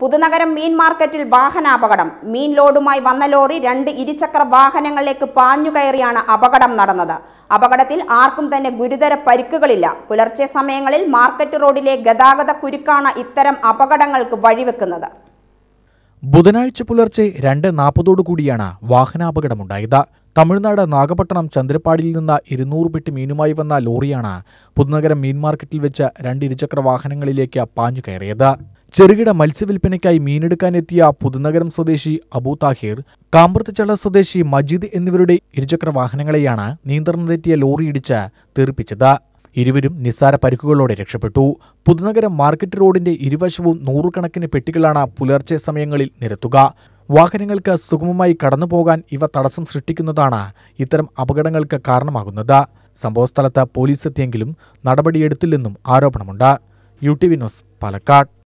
പുതുനഗരം മീൻ മാർക്കറ്റിൽ വാഹനാപകടം മീൻ ലോഡുമായി വന്ന ലോറി രണ്ട് ഇരുചക്ര വാഹനങ്ങളിലേക്ക് പാഞ്ഞുകയറിയാണ് അപകടം നടന്നത് അപകടത്തിൽ ആർക്കും തന്നെ ഗുരുതര പരിക്കുകളില്ല പുലർച്ചെ സമയങ്ങളിൽ മാർക്കറ്റ് റോഡിലെ ഗതാഗത കുരുക്കാണ് ഇത്തരം അപകടങ്ങൾക്ക് വഴിവെക്കുന്നത് ബുധനാഴ്ച പുലർച്ചെ രണ്ട് കൂടിയാണ് വാഹനാപകടമുണ്ടായത് തമിഴ്നാട് നാഗപട്ടണം ചന്ദ്രപ്പാടിയിൽ നിന്ന് ഇരുന്നൂറ് പെട്ടി മീനുമായി വന്ന ലോറിയാണ് പുതുനഗരം മീൻ മാർക്കറ്റിൽ വെച്ച് രണ്ട് ഇരുചക്ര വാഹനങ്ങളിലേക്ക് പാഞ്ഞു ചെറുകിട മത്സ്യവില്പനയ്ക്കായി മീനെടുക്കാനെത്തിയ പുതുനഗരം സ്വദേശി അബൂ താഹിർ കാമ്പർത്തച്ചള സ്വദേശി മജീദ് എന്നിവരുടെ ഇരുചക്ര വാഹനങ്ങളെയാണ് നിയന്ത്രണം തെറ്റിയ ലോറി ഇടിച്ച് തെറിപ്പിച്ചത് ഇരുവരും നിസ്സാര പരിക്കുകളോടെ രക്ഷപ്പെട്ടു പുതുനഗരം മാർക്കറ്റ് റോഡിന്റെ ഇരുവശവും നൂറുകണക്കിന് പെട്ടികളാണ് പുലർച്ചെ സമയങ്ങളിൽ നിരത്തുക വാഹനങ്ങൾക്ക് സുഗമമായി കടന്നുപോകാൻ ഇവ തടസ്സം സൃഷ്ടിക്കുന്നതാണ് ഇത്തരം അപകടങ്ങൾക്ക് കാരണമാകുന്നത് സംഭവസ്ഥലത്ത് പോലീസ് എത്തിയെങ്കിലും നടപടിയെടുത്തില്ലെന്നും ആരോപണമുണ്ട് U T V news Palakkad